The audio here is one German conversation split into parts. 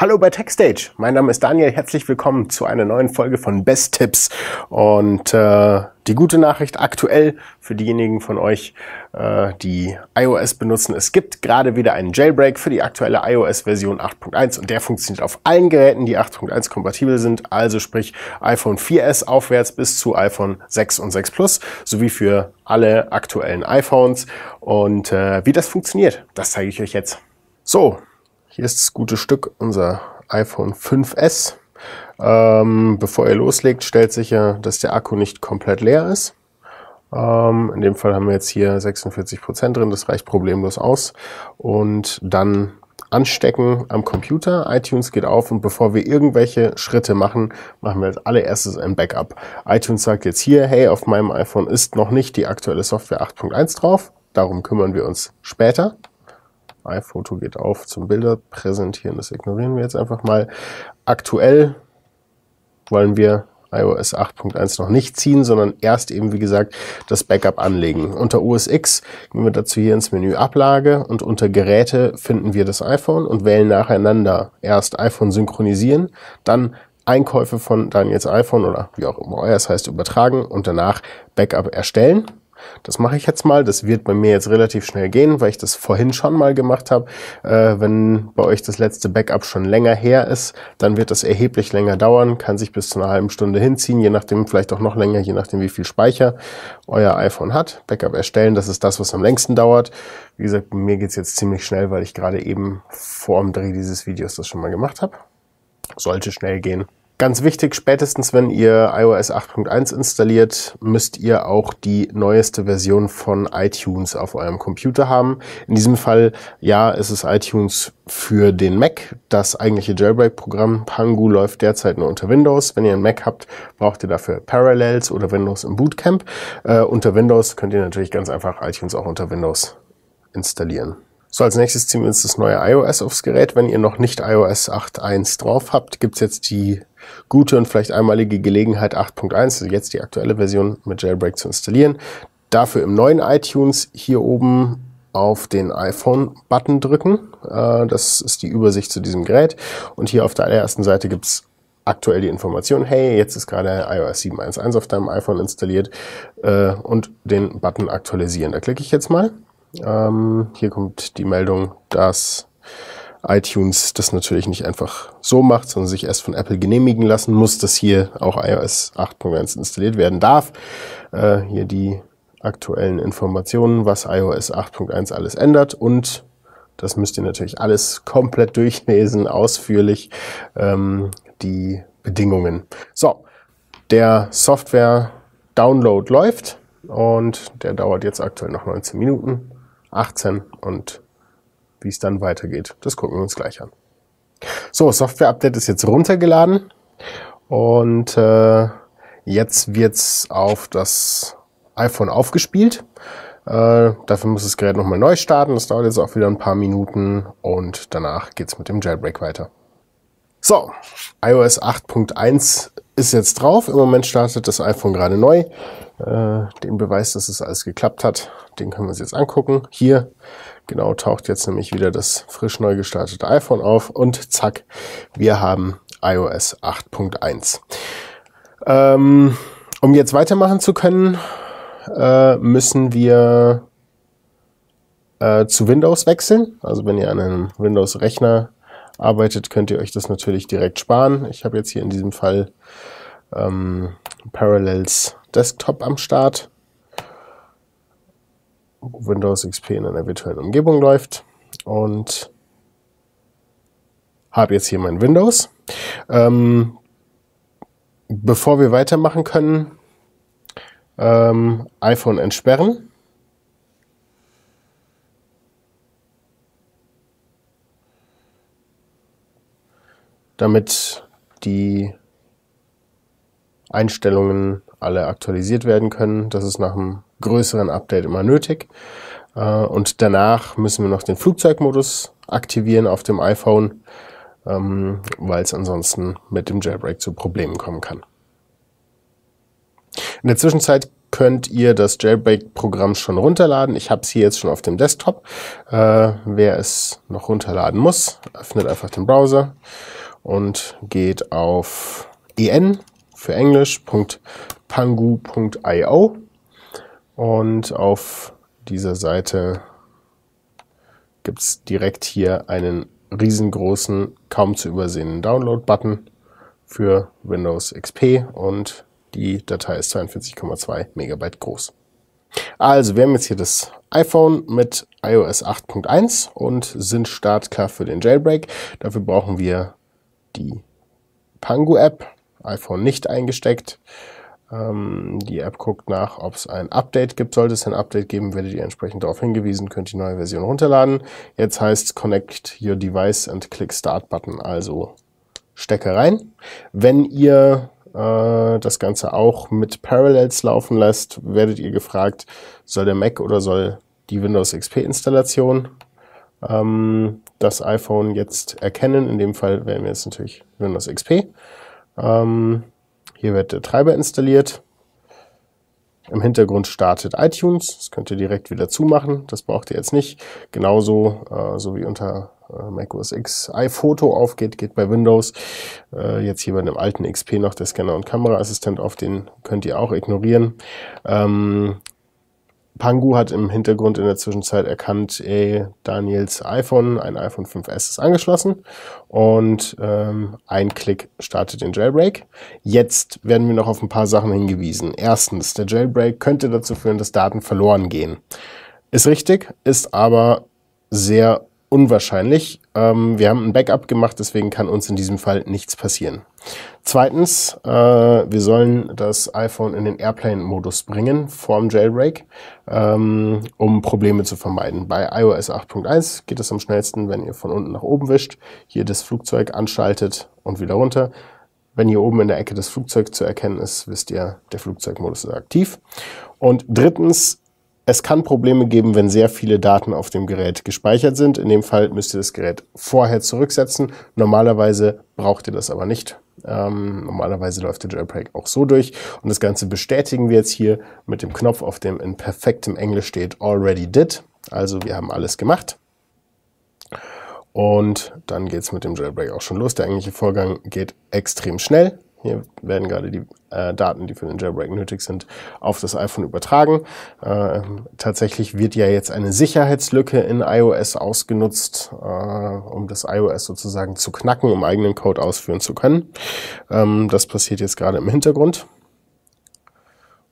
Hallo bei TechStage, mein Name ist Daniel, herzlich willkommen zu einer neuen Folge von Best Tipps. Und äh, die gute Nachricht aktuell für diejenigen von euch, äh, die iOS benutzen, es gibt gerade wieder einen Jailbreak für die aktuelle iOS-Version 8.1 und der funktioniert auf allen Geräten, die 8.1 kompatibel sind, also sprich iPhone 4S aufwärts bis zu iPhone 6 und 6 Plus, sowie für alle aktuellen iPhones. Und äh, wie das funktioniert, das zeige ich euch jetzt. So, hier ist das gute Stück, unser iPhone 5S. Ähm, bevor ihr loslegt, stellt sicher, dass der Akku nicht komplett leer ist. Ähm, in dem Fall haben wir jetzt hier 46% Prozent drin, das reicht problemlos aus. Und dann anstecken am Computer. iTunes geht auf und bevor wir irgendwelche Schritte machen, machen wir als allererstes ein Backup. iTunes sagt jetzt hier, hey, auf meinem iPhone ist noch nicht die aktuelle Software 8.1 drauf. Darum kümmern wir uns später iPhoto geht auf zum Bilder präsentieren. Das ignorieren wir jetzt einfach mal. Aktuell wollen wir iOS 8.1 noch nicht ziehen, sondern erst eben, wie gesagt, das Backup anlegen. Unter OS X gehen wir dazu hier ins Menü Ablage und unter Geräte finden wir das iPhone und wählen nacheinander erst iPhone synchronisieren, dann Einkäufe von Daniels iPhone oder wie auch immer euer es heißt übertragen und danach Backup erstellen. Das mache ich jetzt mal. Das wird bei mir jetzt relativ schnell gehen, weil ich das vorhin schon mal gemacht habe. Äh, wenn bei euch das letzte Backup schon länger her ist, dann wird das erheblich länger dauern, kann sich bis zu einer halben Stunde hinziehen, je nachdem, vielleicht auch noch länger, je nachdem, wie viel Speicher euer iPhone hat. Backup erstellen, das ist das, was am längsten dauert. Wie gesagt, mir geht's jetzt ziemlich schnell, weil ich gerade eben vor dem Dreh dieses Videos das schon mal gemacht habe. Sollte schnell gehen. Ganz wichtig, spätestens wenn ihr iOS 8.1 installiert, müsst ihr auch die neueste Version von iTunes auf eurem Computer haben. In diesem Fall, ja, es ist iTunes für den Mac. Das eigentliche Jailbreak-Programm Pangu läuft derzeit nur unter Windows. Wenn ihr einen Mac habt, braucht ihr dafür Parallels oder Windows im Bootcamp. Äh, unter Windows könnt ihr natürlich ganz einfach iTunes auch unter Windows installieren. So, als nächstes ziehen wir uns das neue iOS aufs Gerät. Wenn ihr noch nicht iOS 8.1 drauf habt, gibt's jetzt die gute und vielleicht einmalige Gelegenheit 8.1, also jetzt die aktuelle Version mit Jailbreak zu installieren. Dafür im neuen iTunes hier oben auf den iPhone-Button drücken. Äh, das ist die Übersicht zu diesem Gerät. Und hier auf der allerersten Seite gibt's aktuell die Information, hey, jetzt ist gerade iOS 7.1.1 auf deinem iPhone installiert äh, und den Button aktualisieren. Da klicke ich jetzt mal. Ähm, hier kommt die Meldung, dass iTunes das natürlich nicht einfach so macht, sondern sich erst von Apple genehmigen lassen muss, dass hier auch iOS 8.1 installiert werden darf. Äh, hier die aktuellen Informationen, was iOS 8.1 alles ändert und das müsst ihr natürlich alles komplett durchlesen, ausführlich ähm, die Bedingungen. So, der Software-Download läuft und der dauert jetzt aktuell noch 19 Minuten. 18 und wie es dann weitergeht. Das gucken wir uns gleich an. So, Software-Update ist jetzt runtergeladen und äh, jetzt wird's auf das iPhone aufgespielt. Äh, dafür muss das Gerät nochmal neu starten. Das dauert jetzt auch wieder ein paar Minuten und danach geht's mit dem Jailbreak weiter. So, iOS 8.1 ist jetzt drauf. Im Moment startet das iPhone gerade neu. Äh, den Beweis, dass es alles geklappt hat. Den können wir uns jetzt angucken. Hier genau taucht jetzt nämlich wieder das frisch neu gestartete iPhone auf und zack, wir haben iOS 8.1. Ähm, um jetzt weitermachen zu können, äh, müssen wir äh, zu Windows wechseln. Also wenn ihr an einem Windows-Rechner arbeitet, könnt ihr euch das natürlich direkt sparen. Ich habe jetzt hier in diesem Fall ähm, Parallels Desktop am Start. Windows XP in einer virtuellen Umgebung läuft und habe jetzt hier mein Windows. Ähm, bevor wir weitermachen können, ähm, iPhone entsperren. damit die Einstellungen alle aktualisiert werden können. Das ist nach einem größeren Update immer nötig. Äh, und danach müssen wir noch den Flugzeugmodus aktivieren auf dem iPhone, ähm, weil es ansonsten mit dem Jailbreak zu Problemen kommen kann. In der Zwischenzeit könnt ihr das Jailbreak-Programm schon runterladen. Ich habe es hier jetzt schon auf dem Desktop. Äh, wer es noch runterladen muss, öffnet einfach den Browser und geht auf en für Englisch pangu.io und auf dieser Seite gibt es direkt hier einen riesengroßen, kaum zu übersehenden Download-Button für Windows XP und die Datei ist 42,2 Megabyte groß. Also, wir haben jetzt hier das iPhone mit iOS 8.1 und sind startklar für den Jailbreak. Dafür brauchen wir die Pangu-App, iPhone nicht eingesteckt ähm, die App guckt nach, ob es ein Update gibt. Sollte es ein Update geben, werdet ihr entsprechend darauf hingewiesen, könnt die neue Version runterladen. Jetzt heißt Connect Your Device and Click Start Button, also Stecker rein. Wenn ihr äh, das Ganze auch mit Parallels laufen lässt, werdet ihr gefragt, soll der Mac oder soll die Windows XP-Installation ähm, das iPhone jetzt erkennen? In dem Fall wählen wir jetzt natürlich Windows XP. Ähm, hier wird der Treiber installiert. Im Hintergrund startet iTunes. Das könnt ihr direkt wieder zumachen. Das braucht ihr jetzt nicht. Genauso, äh, so wie unter äh, OS X iPhoto aufgeht, geht bei Windows. Äh, jetzt hier bei einem alten XP noch der Scanner und Kameraassistent auf. Den könnt ihr auch ignorieren. Ähm, Pangu hat im Hintergrund in der Zwischenzeit erkannt, ey, Daniels iPhone, ein iPhone 5S ist angeschlossen und ähm, ein Klick startet den Jailbreak. Jetzt werden wir noch auf ein paar Sachen hingewiesen. Erstens, der Jailbreak könnte dazu führen, dass Daten verloren gehen. Ist richtig, ist aber sehr unwahrscheinlich. Ähm, wir haben ein Backup gemacht, deswegen kann uns in diesem Fall nichts passieren. Zweitens, äh, wir sollen das iPhone in den Airplane-Modus bringen vorm Jailbreak, ähm, um Probleme zu vermeiden. Bei iOS 8.1 geht es am schnellsten, wenn ihr von unten nach oben wischt, hier das Flugzeug anschaltet und wieder runter. Wenn hier oben in der Ecke das Flugzeug zu erkennen ist, wisst ihr, der Flugzeugmodus ist aktiv. Und drittens, es kann Probleme geben, wenn sehr viele Daten auf dem Gerät gespeichert sind. In dem Fall müsst ihr das Gerät vorher zurücksetzen. Normalerweise braucht ihr das aber nicht. Ähm, normalerweise läuft der Jailbreak auch so durch. Und das Ganze bestätigen wir jetzt hier mit dem Knopf, auf dem in perfektem Englisch steht Already Did. Also wir haben alles gemacht. Und dann geht es mit dem Jailbreak auch schon los. Der eigentliche Vorgang geht extrem schnell. Hier werden gerade die äh, Daten, die für den Jailbreak nötig sind, auf das iPhone übertragen. Äh, tatsächlich wird ja jetzt eine Sicherheitslücke in iOS ausgenutzt, äh, um das iOS sozusagen zu knacken, um eigenen Code ausführen zu können. Ähm, das passiert jetzt gerade im Hintergrund.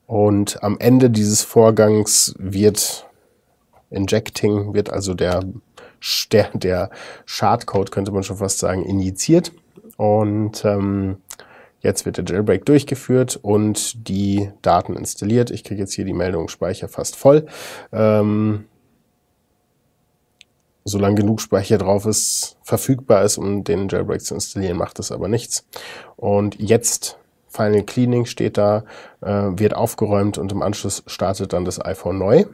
Und am Ende dieses Vorgangs wird Injecting, wird also der, der, der Schadcode, könnte man schon fast sagen, injiziert. Und ähm, Jetzt wird der Jailbreak durchgeführt und die Daten installiert. Ich kriege jetzt hier die Meldung Speicher fast voll. Ähm, solange genug Speicher drauf ist, verfügbar ist, um den Jailbreak zu installieren, macht das aber nichts. Und jetzt Final Cleaning steht da, äh, wird aufgeräumt und im Anschluss startet dann das iPhone neu.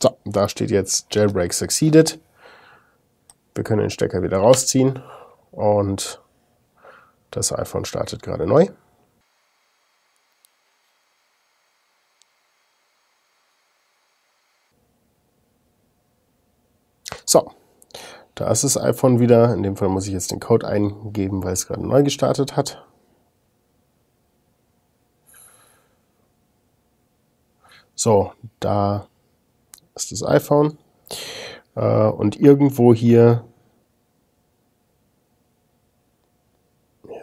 So, da steht jetzt Jailbreak succeeded. Wir können den Stecker wieder rausziehen und das iPhone startet gerade neu. So, da ist das iPhone wieder. In dem Fall muss ich jetzt den Code eingeben, weil es gerade neu gestartet hat. So, da ist das iPhone. Äh, und irgendwo hier.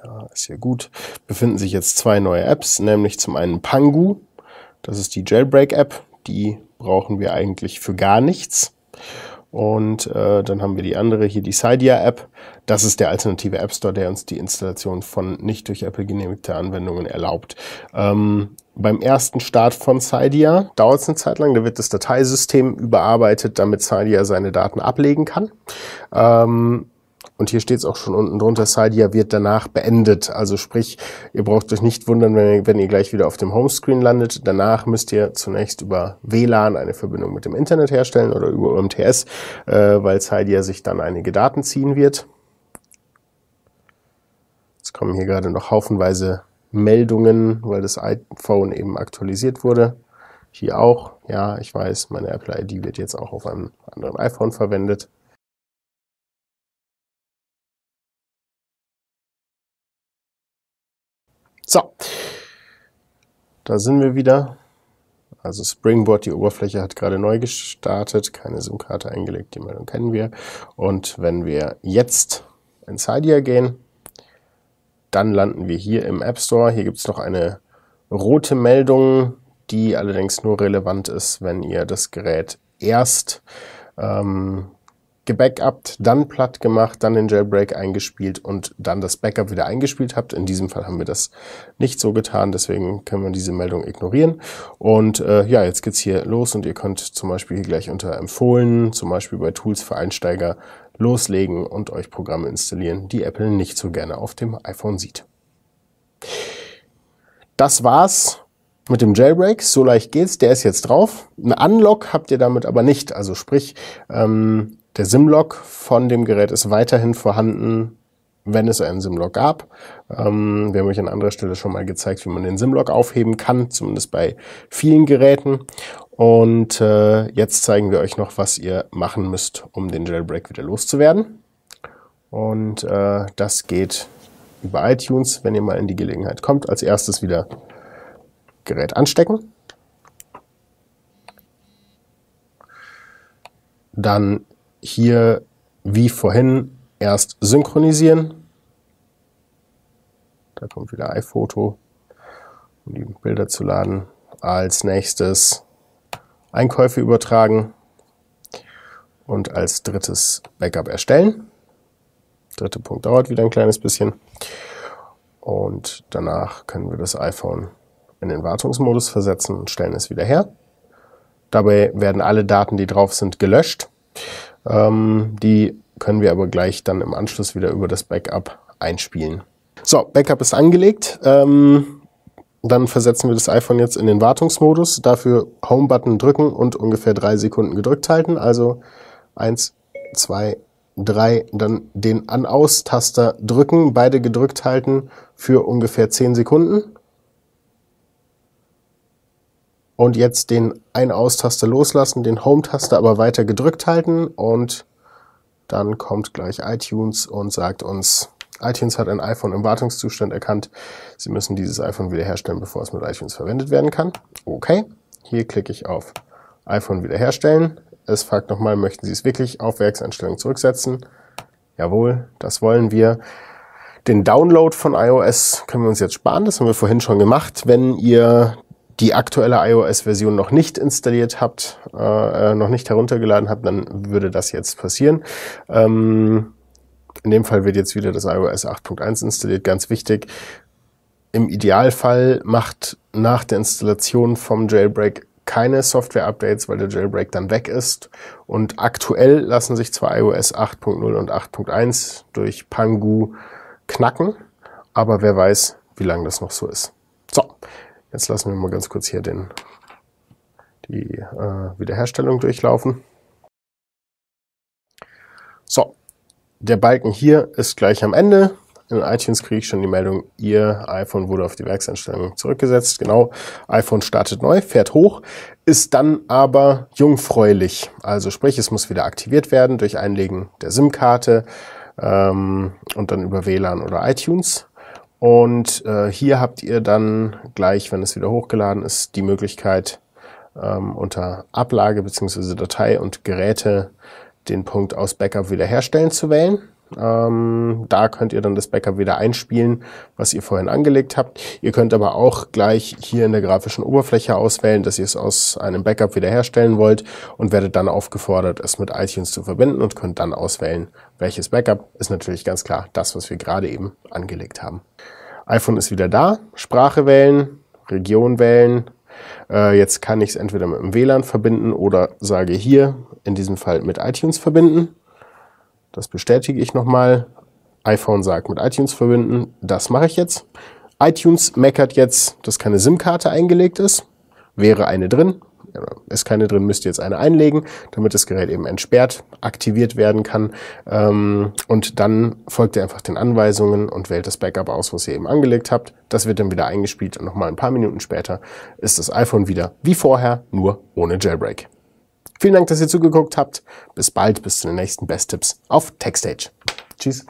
Ja, ist ja gut. Befinden sich jetzt zwei neue Apps, nämlich zum einen Pangu. Das ist die Jailbreak-App. Die brauchen wir eigentlich für gar nichts. Und äh, dann haben wir die andere hier, die Cydia App. Das ist der alternative App Store, der uns die Installation von nicht durch Apple genehmigte Anwendungen erlaubt. Ähm, beim ersten Start von Cydia dauert es eine Zeit lang, da wird das Dateisystem überarbeitet, damit Cydia seine Daten ablegen kann. Ähm, und hier steht es auch schon unten drunter, Cydia wird danach beendet. Also sprich, ihr braucht euch nicht wundern, wenn ihr, wenn ihr gleich wieder auf dem Homescreen landet. Danach müsst ihr zunächst über WLAN eine Verbindung mit dem Internet herstellen oder über UMTS, äh, weil Cydia sich dann einige Daten ziehen wird. Jetzt kommen hier gerade noch haufenweise Meldungen, weil das iPhone eben aktualisiert wurde. Hier auch. Ja, ich weiß, meine Apple-ID wird jetzt auch auf einem anderen iPhone verwendet. So, da sind wir wieder. Also Springboard, die Oberfläche hat gerade neu gestartet, keine SIM-Karte eingelegt, die Meldung kennen wir. Und wenn wir jetzt in Cydia gehen, dann landen wir hier im App Store. Hier gibt es noch eine rote Meldung, die allerdings nur relevant ist, wenn ihr das Gerät erst ähm, gebackupt, dann platt gemacht, dann den Jailbreak eingespielt und dann das Backup wieder eingespielt habt. In diesem Fall haben wir das nicht so getan, deswegen können wir diese Meldung ignorieren. Und äh, ja, jetzt geht's hier los und ihr könnt zum Beispiel hier gleich unter Empfohlen, zum Beispiel bei Tools für Einsteiger, loslegen und euch Programme installieren, die Apple nicht so gerne auf dem iPhone sieht. Das war's mit dem Jailbreak. So leicht geht's. Der ist jetzt drauf. Ein Unlock habt ihr damit aber nicht. Also sprich, ähm, der SIM-Log von dem Gerät ist weiterhin vorhanden, wenn es einen SIM-Log gab. Ähm, wir haben euch an anderer Stelle schon mal gezeigt, wie man den SIM-Log aufheben kann, zumindest bei vielen Geräten. Und äh, jetzt zeigen wir euch noch, was ihr machen müsst, um den Jailbreak wieder loszuwerden. Und äh, das geht über iTunes, wenn ihr mal in die Gelegenheit kommt. Als erstes wieder Gerät anstecken. Dann hier wie vorhin erst synchronisieren. Da kommt wieder iPhoto, um die Bilder zu laden. Als nächstes Einkäufe übertragen und als drittes Backup erstellen. Dritter Punkt dauert wieder ein kleines bisschen. Und danach können wir das iPhone in den Wartungsmodus versetzen und stellen es wieder her. Dabei werden alle Daten, die drauf sind, gelöscht. Ähm, die können wir aber gleich dann im Anschluss wieder über das Backup einspielen. So, Backup ist angelegt. Ähm, dann versetzen wir das iPhone jetzt in den Wartungsmodus. Dafür Home-Button drücken und ungefähr drei Sekunden gedrückt halten. Also eins, zwei, drei. Dann den An-Aus-Taster drücken, beide gedrückt halten für ungefähr zehn Sekunden und jetzt den Ein-Aus-Taste loslassen, den Home-Taste aber weiter gedrückt halten und dann kommt gleich iTunes und sagt uns, iTunes hat ein iPhone im Wartungszustand erkannt. Sie müssen dieses iPhone wiederherstellen, bevor es mit iTunes verwendet werden kann. Okay, hier klicke ich auf iPhone wiederherstellen. Es fragt nochmal, möchten Sie es wirklich auf Werkseinstellungen zurücksetzen? Jawohl, das wollen wir. Den Download von iOS können wir uns jetzt sparen, das haben wir vorhin schon gemacht. Wenn ihr die aktuelle iOS-Version noch nicht installiert habt, äh, äh, noch nicht heruntergeladen habt, dann würde das jetzt passieren. Ähm, in dem Fall wird jetzt wieder das iOS 8.1 installiert. Ganz wichtig, im Idealfall macht nach der Installation vom Jailbreak keine Software-Updates, weil der Jailbreak dann weg ist. Und aktuell lassen sich zwar iOS 8.0 und 8.1 durch Pangu knacken, aber wer weiß, wie lange das noch so ist. So, Jetzt lassen wir mal ganz kurz hier den, die äh, Wiederherstellung durchlaufen. So, der Balken hier ist gleich am Ende. In iTunes kriege ich schon die Meldung, Ihr iPhone wurde auf die Werkseinstellung zurückgesetzt. Genau, iPhone startet neu, fährt hoch, ist dann aber jungfräulich. Also sprich, es muss wieder aktiviert werden durch Einlegen der SIM-Karte ähm, und dann über WLAN oder iTunes. Und äh, hier habt ihr dann gleich, wenn es wieder hochgeladen ist, die Möglichkeit, ähm, unter Ablage beziehungsweise Datei und Geräte den Punkt aus Backup wiederherstellen zu wählen. Ähm, da könnt ihr dann das Backup wieder einspielen, was ihr vorhin angelegt habt. Ihr könnt aber auch gleich hier in der grafischen Oberfläche auswählen, dass ihr es aus einem Backup wiederherstellen wollt und werdet dann aufgefordert, es mit iTunes zu verbinden und könnt dann auswählen, welches Backup. Ist natürlich ganz klar das, was wir gerade eben angelegt haben. iPhone ist wieder da. Sprache wählen, Region wählen, äh, jetzt kann ich es entweder mit dem WLAN verbinden oder sage hier, in diesem Fall mit iTunes verbinden. Das bestätige ich nochmal. iPhone sagt mit iTunes verbinden. Das mache ich jetzt. iTunes meckert jetzt, dass keine SIM-Karte eingelegt ist. Wäre eine drin. Ist keine drin, müsst ihr jetzt eine einlegen, damit das Gerät eben entsperrt, aktiviert werden kann. Ähm, und dann folgt ihr einfach den Anweisungen und wählt das Backup aus, was ihr eben angelegt habt. Das wird dann wieder eingespielt und nochmal ein paar Minuten später ist das iPhone wieder wie vorher, nur ohne Jailbreak. Vielen Dank, dass ihr zugeguckt habt. Bis bald, bis zu den nächsten Best Tipps auf TechStage. Tschüss.